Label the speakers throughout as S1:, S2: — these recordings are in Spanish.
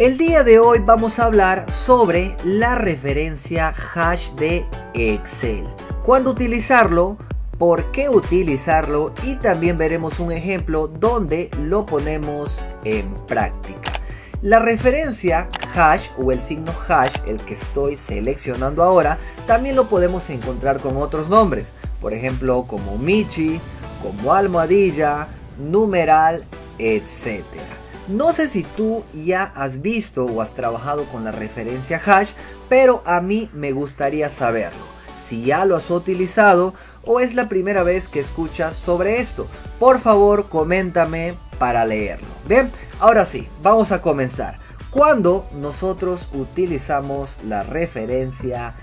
S1: El día de hoy vamos a hablar sobre la referencia hash de Excel. Cuándo utilizarlo, por qué utilizarlo y también veremos un ejemplo donde lo ponemos en práctica. La referencia hash o el signo hash, el que estoy seleccionando ahora, también lo podemos encontrar con otros nombres, por ejemplo como Michi, como almohadilla, numeral, etcétera. No sé si tú ya has visto o has trabajado con la referencia hash, pero a mí me gustaría saberlo. Si ya lo has utilizado o es la primera vez que escuchas sobre esto, por favor coméntame para leerlo. Bien, ahora sí, vamos a comenzar. ¿Cuándo nosotros utilizamos la referencia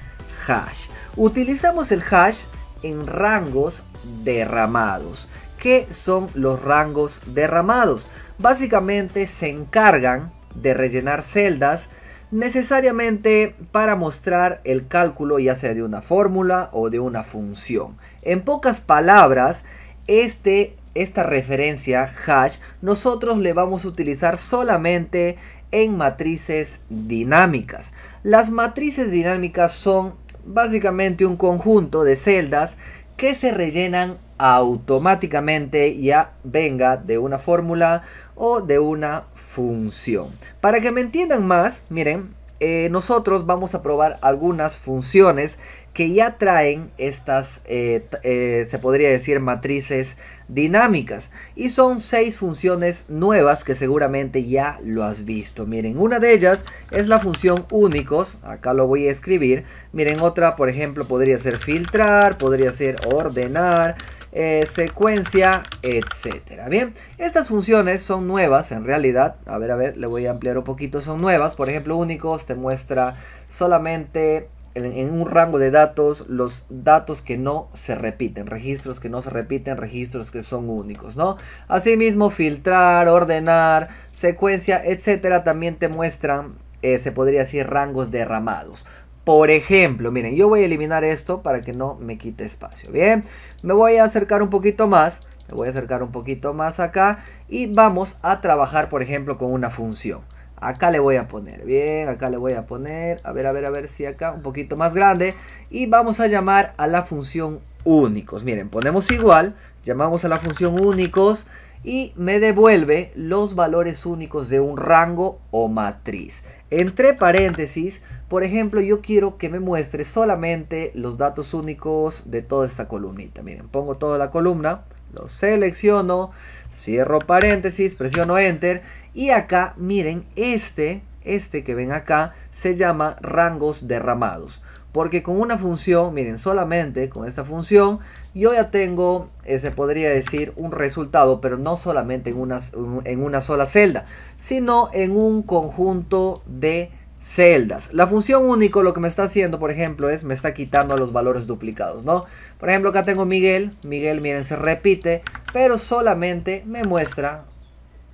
S1: hash, utilizamos el hash en rangos derramados. ¿Qué son los rangos derramados? Básicamente se encargan de rellenar celdas necesariamente para mostrar el cálculo ya sea de una fórmula o de una función. En pocas palabras, este, esta referencia hash nosotros le vamos a utilizar solamente en matrices dinámicas. Las matrices dinámicas son básicamente un conjunto de celdas que se rellenan automáticamente ya venga de una fórmula o de una función. Para que me entiendan más, miren, eh, nosotros vamos a probar algunas funciones que ya traen estas, eh, eh, se podría decir, matrices dinámicas. Y son seis funciones nuevas que seguramente ya lo has visto. Miren, una de ellas es la función únicos. Acá lo voy a escribir. Miren, otra, por ejemplo, podría ser filtrar, podría ser ordenar, eh, secuencia, etcétera. Bien, estas funciones son nuevas en realidad. A ver, a ver, le voy a ampliar un poquito. Son nuevas, por ejemplo, únicos te muestra solamente en, un rango de datos los datos que no se repiten, registros que no se repiten, registros que son únicos, ¿no? Asimismo, filtrar, ordenar, secuencia, etcétera, también te muestran eh, se podría decir rangos derramados. Por ejemplo, miren, yo voy a eliminar esto para que no me quite espacio. Bien, me voy a acercar un poquito más. Me voy a acercar un poquito más acá. Y vamos a trabajar, por ejemplo, con una función. Acá le voy a poner, bien, acá le voy a poner, a ver, a ver, a ver si acá un poquito más grande. Y vamos a llamar a la función únicos. Miren, ponemos igual, llamamos a la función únicos y me devuelve los valores únicos de un rango o matriz. Entre paréntesis, por ejemplo, yo quiero que me muestre solamente los datos únicos de toda esta columnita. Miren, pongo toda la columna, lo selecciono, cierro paréntesis, presiono Enter y acá, miren, este, este que ven acá, se llama rangos derramados. Porque con una función, miren, solamente con esta función, yo ya tengo, eh, se podría decir, un resultado, pero no solamente en una, en una sola celda, sino en un conjunto de celdas. La función único lo que me está haciendo, por ejemplo, es me está quitando los valores duplicados, ¿no? Por ejemplo, acá tengo Miguel. Miguel, miren, se repite, pero solamente me muestra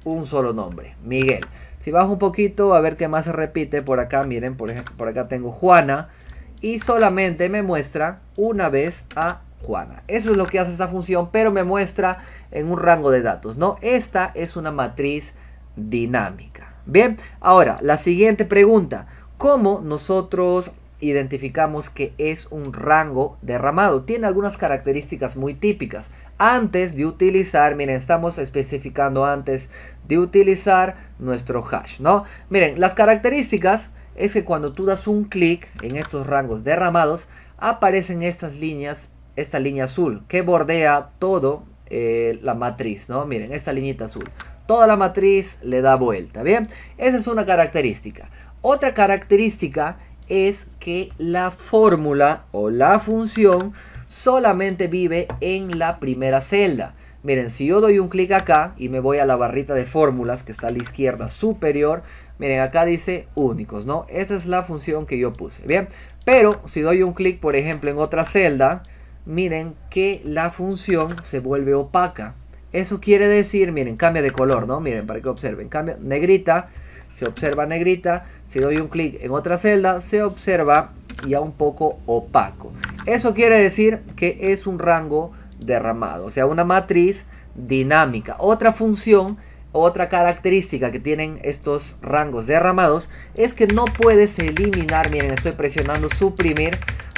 S1: un solo nombre, Miguel. Si bajo un poquito a ver qué más se repite por acá, miren, por ejemplo, por acá tengo Juana y solamente me muestra una vez a Juana. Eso es lo que hace esta función, pero me muestra en un rango de datos, ¿no? Esta es una matriz dinámica. Bien, ahora, la siguiente pregunta. ¿Cómo nosotros identificamos que es un rango derramado? Tiene algunas características muy típicas. Antes de utilizar, miren, estamos especificando antes de utilizar nuestro hash, ¿no? Miren, las características es que cuando tú das un clic en estos rangos derramados, aparecen estas líneas, esta línea azul que bordea todo eh, la matriz, ¿no? Miren, esta línea azul. Toda la matriz le da vuelta, ¿bien? Esa es una característica. Otra característica es que la fórmula o la función solamente vive en la primera celda. Miren, si yo doy un clic acá y me voy a la barrita de fórmulas que está a la izquierda superior, Miren, acá dice únicos, ¿no? Esa es la función que yo puse, ¿bien? Pero si doy un clic, por ejemplo, en otra celda, miren que la función se vuelve opaca. Eso quiere decir, miren, cambia de color, ¿no? Miren, para que observen, cambia negrita, se observa negrita. Si doy un clic en otra celda, se observa ya un poco opaco. Eso quiere decir que es un rango derramado, o sea, una matriz dinámica. Otra función otra característica que tienen estos rangos derramados es que no puedes eliminar, miren estoy presionando suprimir,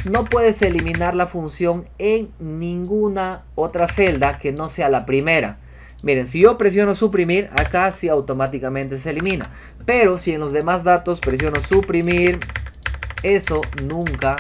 S1: no puedes eliminar la función en ninguna otra celda que no sea la primera. Miren, si yo presiono suprimir, acá sí automáticamente se elimina. Pero si en los demás datos presiono suprimir, eso nunca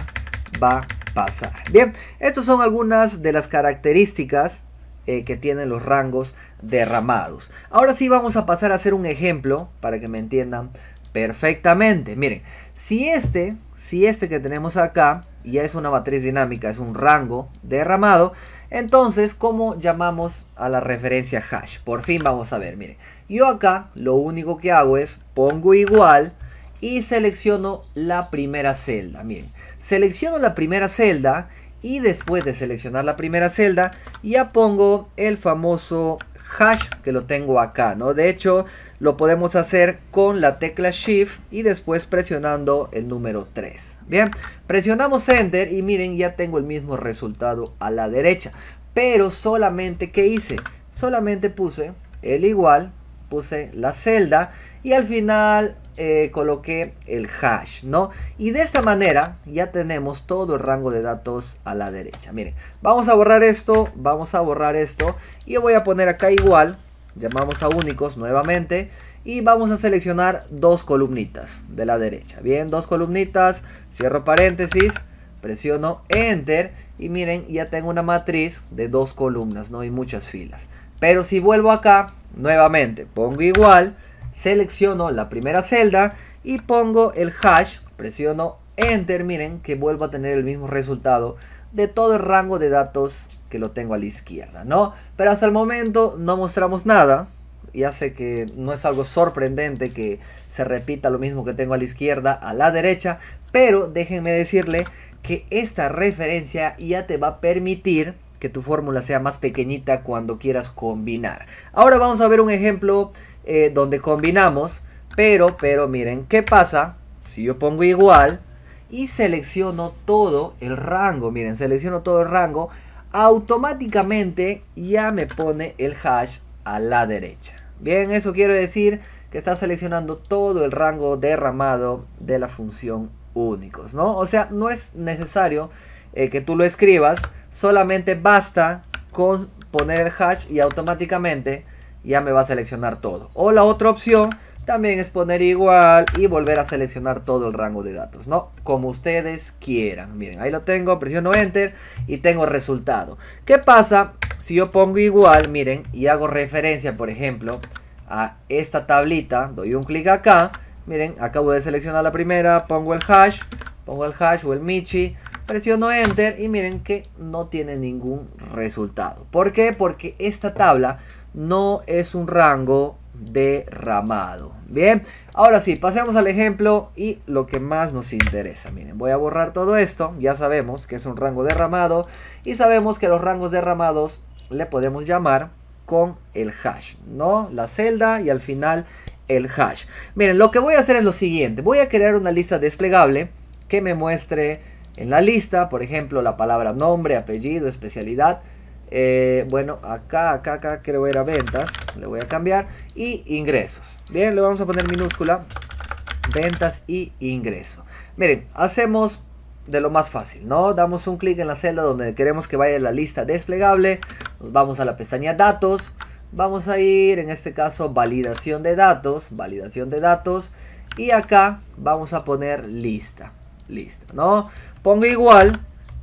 S1: va a pasar. Bien, estas son algunas de las características eh, que tienen los rangos derramados. Ahora sí vamos a pasar a hacer un ejemplo para que me entiendan perfectamente. Miren, si este, si este que tenemos acá ya es una matriz dinámica, es un rango derramado, entonces, ¿cómo llamamos a la referencia hash? Por fin vamos a ver, miren. Yo acá lo único que hago es pongo igual y selecciono la primera celda. Miren, selecciono la primera celda y después de seleccionar la primera celda ya pongo el famoso hash que lo tengo acá, ¿no? De hecho, lo podemos hacer con la tecla Shift y después presionando el número 3. Bien, presionamos Enter y miren, ya tengo el mismo resultado a la derecha. Pero solamente, que hice? Solamente puse el igual, puse la celda y al final coloque eh, coloqué el hash, ¿no? Y de esta manera ya tenemos todo el rango de datos a la derecha. Miren, vamos a borrar esto, vamos a borrar esto. Y yo voy a poner acá igual, llamamos a únicos nuevamente. Y vamos a seleccionar dos columnitas de la derecha. Bien, dos columnitas, cierro paréntesis, presiono Enter. Y miren, ya tengo una matriz de dos columnas, ¿no? Y muchas filas. Pero si vuelvo acá, nuevamente, pongo igual selecciono la primera celda y pongo el hash, presiono enter, miren que vuelvo a tener el mismo resultado de todo el rango de datos que lo tengo a la izquierda, ¿no? Pero hasta el momento no mostramos nada, ya sé que no es algo sorprendente que se repita lo mismo que tengo a la izquierda, a la derecha, pero déjenme decirle que esta referencia ya te va a permitir que tu fórmula sea más pequeñita cuando quieras combinar. Ahora vamos a ver un ejemplo eh, donde combinamos. Pero, pero miren, ¿qué pasa si yo pongo igual y selecciono todo el rango? Miren, selecciono todo el rango, automáticamente ya me pone el hash a la derecha. Bien, eso quiere decir que está seleccionando todo el rango derramado de la función únicos, ¿no? O sea, no es necesario eh, que tú lo escribas, solamente basta con poner el hash y automáticamente ya me va a seleccionar todo. O la otra opción también es poner igual y volver a seleccionar todo el rango de datos, ¿no? Como ustedes quieran. Miren, ahí lo tengo, presiono Enter y tengo resultado. ¿Qué pasa si yo pongo igual, miren, y hago referencia, por ejemplo, a esta tablita? Doy un clic acá, miren, acabo de seleccionar la primera, pongo el hash, pongo el hash o el Michi, presiono Enter y miren que no tiene ningún resultado. ¿Por qué? Porque esta tabla no es un rango derramado. Bien, ahora sí, pasemos al ejemplo y lo que más nos interesa. Miren, voy a borrar todo esto. Ya sabemos que es un rango derramado y sabemos que los rangos derramados le podemos llamar con el hash, ¿no? La celda y al final el hash. Miren, lo que voy a hacer es lo siguiente. Voy a crear una lista desplegable que me muestre en la lista, por ejemplo, la palabra nombre, apellido, especialidad, eh, bueno, acá, acá, acá creo que a ventas. Le voy a cambiar. Y ingresos. Bien, le vamos a poner minúscula. Ventas y ingreso. Miren, hacemos de lo más fácil, ¿no? Damos un clic en la celda donde queremos que vaya la lista desplegable. Nos vamos a la pestaña datos. Vamos a ir, en este caso, validación de datos. Validación de datos. Y acá vamos a poner lista. Lista, ¿no? Pongo igual.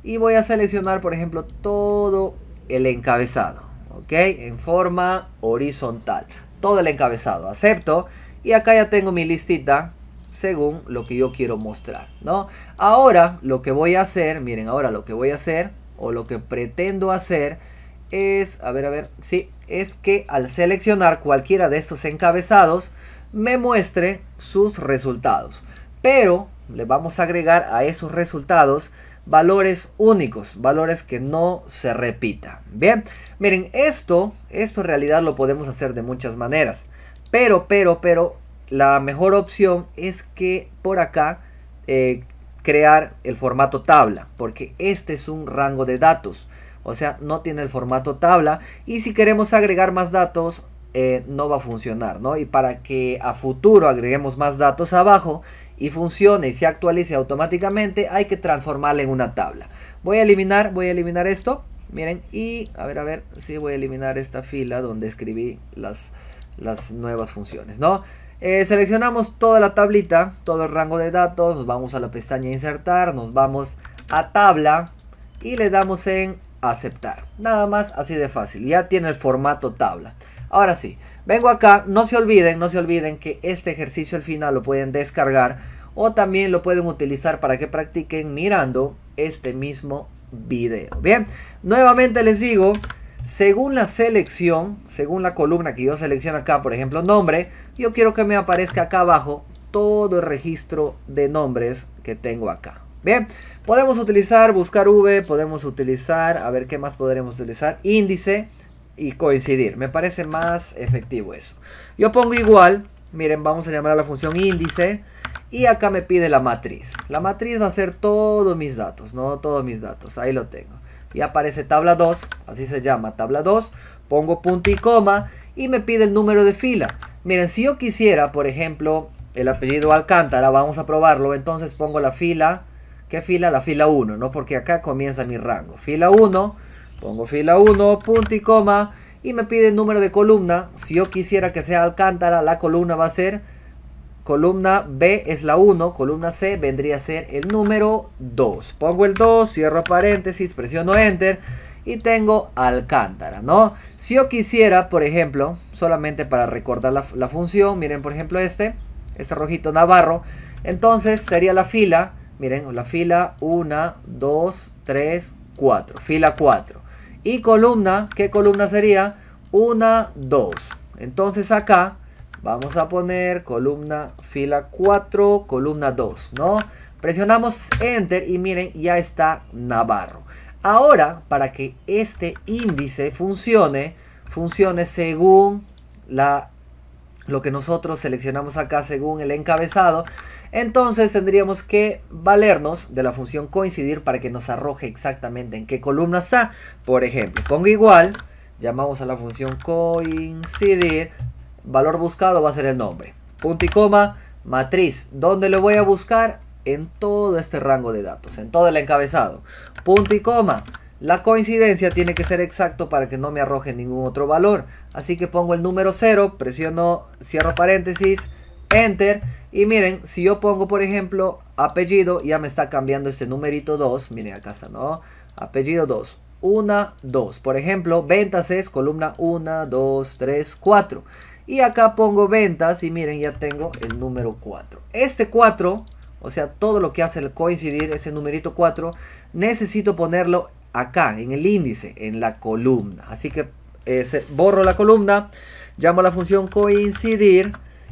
S1: Y voy a seleccionar, por ejemplo, todo el encabezado, ¿ok? En forma horizontal, todo el encabezado, acepto. Y acá ya tengo mi listita según lo que yo quiero mostrar, ¿no? Ahora lo que voy a hacer, miren, ahora lo que voy a hacer o lo que pretendo hacer es, a ver, a ver, sí, es que al seleccionar cualquiera de estos encabezados me muestre sus resultados. Pero le vamos a agregar a esos resultados valores únicos, valores que no se repitan. Bien, miren, esto, esto en realidad lo podemos hacer de muchas maneras, pero, pero, pero, la mejor opción es que por acá eh, crear el formato tabla, porque este es un rango de datos, o sea, no tiene el formato tabla, y si queremos agregar más datos, eh, no va a funcionar, ¿no? Y para que a futuro agreguemos más datos abajo, y funcione y se actualice automáticamente, hay que transformarla en una tabla. Voy a eliminar, voy a eliminar esto, miren, y a ver, a ver, si voy a eliminar esta fila donde escribí las, las nuevas funciones, ¿no? Eh, seleccionamos toda la tablita, todo el rango de datos, nos vamos a la pestaña insertar, nos vamos a tabla y le damos en aceptar. Nada más así de fácil, ya tiene el formato tabla. Ahora sí, Vengo acá, no se olviden, no se olviden que este ejercicio al final lo pueden descargar o también lo pueden utilizar para que practiquen mirando este mismo video. Bien, nuevamente les digo, según la selección, según la columna que yo selecciono acá, por ejemplo, nombre, yo quiero que me aparezca acá abajo todo el registro de nombres que tengo acá. Bien, podemos utilizar buscar V, podemos utilizar, a ver qué más podremos utilizar, índice, y coincidir. Me parece más efectivo eso. Yo pongo igual, miren, vamos a llamar a la función índice. Y acá me pide la matriz. La matriz va a ser todos mis datos, no todos mis datos. Ahí lo tengo. Y aparece tabla 2, así se llama, tabla 2. Pongo punto y coma y me pide el número de fila. Miren, si yo quisiera, por ejemplo, el apellido Alcántara, vamos a probarlo. Entonces pongo la fila, ¿qué fila? La fila 1, ¿no? Porque acá comienza mi rango. Fila 1 Pongo fila 1, punto y coma, y me pide el número de columna. Si yo quisiera que sea Alcántara, la columna va a ser columna B es la 1, columna C vendría a ser el número 2. Pongo el 2, cierro paréntesis, presiono Enter y tengo Alcántara, ¿no? Si yo quisiera, por ejemplo, solamente para recordar la, la función, miren por ejemplo este, este rojito Navarro, entonces sería la fila, miren, la fila 1, 2, 3, 4, fila 4. Y columna, ¿qué columna sería? Una, dos. Entonces acá vamos a poner columna fila 4, columna 2, ¿no? Presionamos Enter y miren, ya está Navarro. Ahora, para que este índice funcione, funcione según la lo que nosotros seleccionamos acá según el encabezado, entonces tendríamos que valernos de la función coincidir para que nos arroje exactamente en qué columna está. Por ejemplo, pongo igual, llamamos a la función coincidir, valor buscado va a ser el nombre, punto y coma, matriz, donde lo voy a buscar en todo este rango de datos, en todo el encabezado, punto y coma, la coincidencia tiene que ser exacto para que no me arroje ningún otro valor. Así que pongo el número 0, presiono, cierro paréntesis, enter. Y miren, si yo pongo por ejemplo apellido, ya me está cambiando este numerito 2. Miren acá está, ¿no? Apellido 2. 1, 2. Por ejemplo, ventas es columna 1, 2, 3, 4. Y acá pongo ventas y miren, ya tengo el número 4. Este 4, o sea, todo lo que hace el coincidir, ese numerito 4, necesito ponerlo acá en el índice, en la columna. Así que borro la columna, llamo a la función coincidir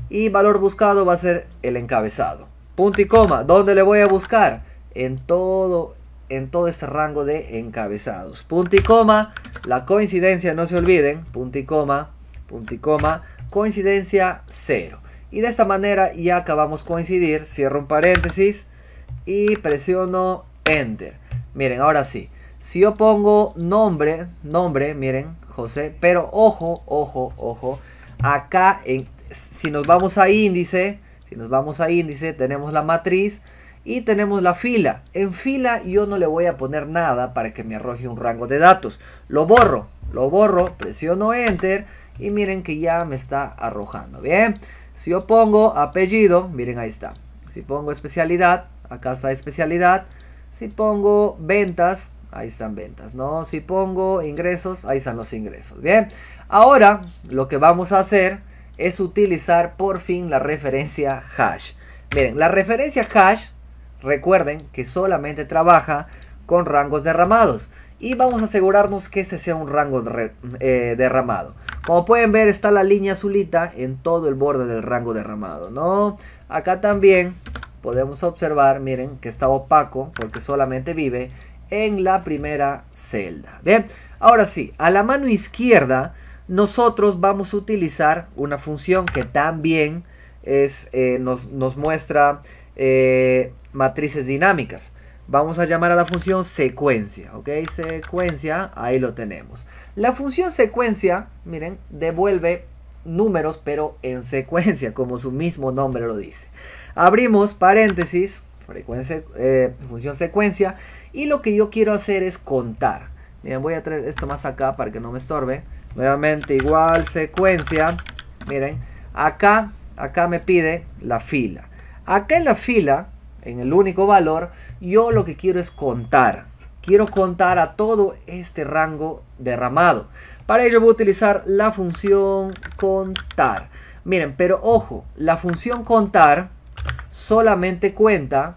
S1: y valor buscado va a ser el encabezado. Punto y coma, ¿dónde le voy a buscar? En todo, en todo este rango de encabezados. Punto y coma, la coincidencia, no se olviden, punto y coma, punto y coma, coincidencia cero. Y de esta manera ya acabamos coincidir, cierro un paréntesis y presiono Enter. Miren, ahora sí. Si yo pongo nombre, nombre, miren, José, pero ojo, ojo, ojo, acá en, si nos vamos a índice, si nos vamos a índice, tenemos la matriz y tenemos la fila. En fila yo no le voy a poner nada para que me arroje un rango de datos. Lo borro, lo borro, presiono enter y miren que ya me está arrojando, ¿bien? Si yo pongo apellido, miren ahí está. Si pongo especialidad, acá está especialidad. Si pongo ventas, ahí están ventas, ¿no? Si pongo ingresos, ahí están los ingresos, ¿bien? Ahora lo que vamos a hacer es utilizar por fin la referencia hash. Miren, la referencia hash, recuerden que solamente trabaja con rangos derramados. Y vamos a asegurarnos que este sea un rango eh, derramado. Como pueden ver está la línea azulita en todo el borde del rango derramado, ¿no? Acá también podemos observar, miren, que está opaco porque solamente vive en la primera celda. Bien, ahora sí, a la mano izquierda nosotros vamos a utilizar una función que también es, eh, nos, muestra eh, matrices dinámicas. Vamos a llamar a la función secuencia, ¿ok? Secuencia, ahí lo tenemos. La función secuencia, miren, devuelve números pero en secuencia, como su mismo nombre lo dice. Abrimos paréntesis, eh, función secuencia. Y lo que yo quiero hacer es contar. Miren, voy a traer esto más acá para que no me estorbe. Nuevamente igual secuencia. Miren, acá, acá me pide la fila. Acá en la fila, en el único valor, yo lo que quiero es contar. Quiero contar a todo este rango derramado. Para ello voy a utilizar la función contar. Miren, pero ojo, la función contar solamente cuenta,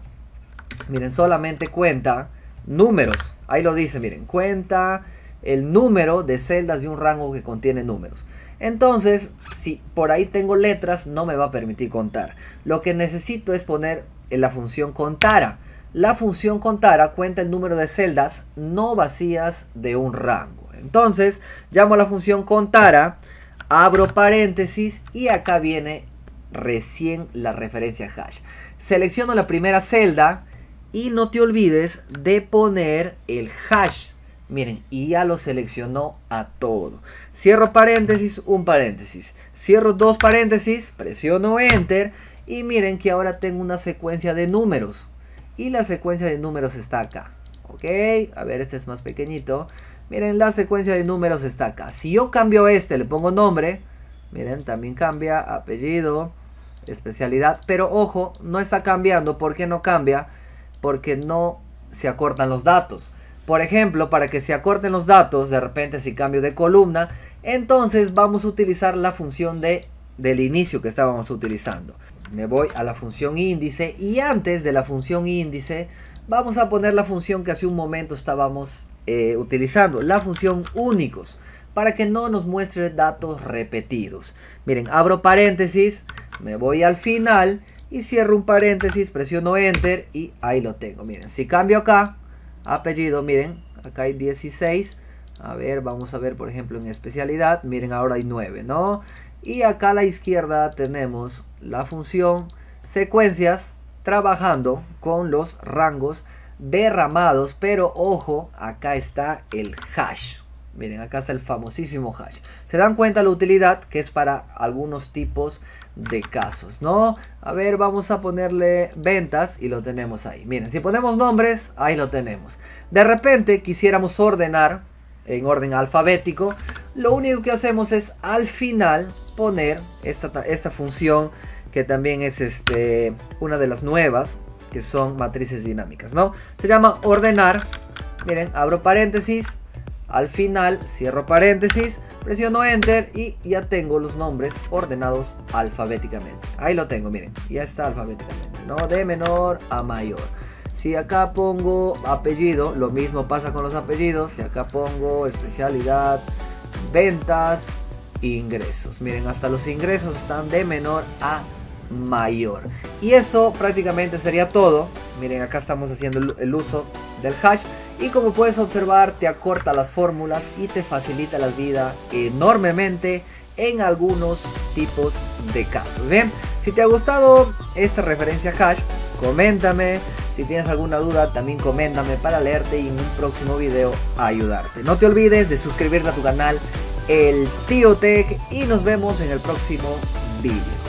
S1: miren, solamente cuenta números. Ahí lo dice, miren, cuenta el número de celdas de un rango que contiene números. Entonces, si por ahí tengo letras, no me va a permitir contar. Lo que necesito es poner en la función contara. La función contara cuenta el número de celdas no vacías de un rango. Entonces, llamo a la función contara, abro paréntesis y acá viene recién la referencia hash. Selecciono la primera celda y no te olvides de poner el hash. Miren, y ya lo seleccionó a todo. Cierro paréntesis, un paréntesis. Cierro dos paréntesis, presiono enter y miren que ahora tengo una secuencia de números. Y la secuencia de números está acá. Ok, a ver, este es más pequeñito. Miren, la secuencia de números está acá. Si yo cambio este, le pongo nombre. Miren, también cambia apellido especialidad. Pero ojo, no está cambiando. porque no cambia? Porque no se acortan los datos. Por ejemplo, para que se acorten los datos, de repente si cambio de columna, entonces vamos a utilizar la función de, del inicio que estábamos utilizando. Me voy a la función índice y antes de la función índice vamos a poner la función que hace un momento estábamos eh, utilizando, la función únicos, para que no nos muestre datos repetidos. Miren, abro paréntesis, me voy al final y cierro un paréntesis, presiono enter y ahí lo tengo. Miren, si cambio acá, apellido, miren, acá hay 16. A ver, vamos a ver por ejemplo en especialidad, miren ahora hay 9, ¿no? Y acá a la izquierda tenemos la función secuencias trabajando con los rangos derramados, pero ojo, acá está el hash. Miren, acá está el famosísimo hash. Se dan cuenta la utilidad que es para algunos tipos de de casos, ¿no? A ver, vamos a ponerle ventas y lo tenemos ahí. Miren, si ponemos nombres, ahí lo tenemos. De repente quisiéramos ordenar en orden alfabético. Lo único que hacemos es al final poner esta, esta función que también es este, una de las nuevas que son matrices dinámicas, ¿no? Se llama ordenar. Miren, abro paréntesis, al final, cierro paréntesis, presiono Enter y ya tengo los nombres ordenados alfabéticamente. Ahí lo tengo, miren, ya está alfabéticamente, ¿no? De menor a mayor. Si acá pongo apellido, lo mismo pasa con los apellidos. Si acá pongo especialidad, ventas, ingresos. Miren, hasta los ingresos están de menor a mayor. Y eso prácticamente sería todo. Miren, acá estamos haciendo el uso del hash. Y como puedes observar, te acorta las fórmulas y te facilita la vida enormemente en algunos tipos de casos. Bien, si te ha gustado esta referencia hash, coméntame. Si tienes alguna duda, también coméntame para leerte y en un próximo video ayudarte. No te olvides de suscribirte a tu canal El Tío Tech y nos vemos en el próximo video.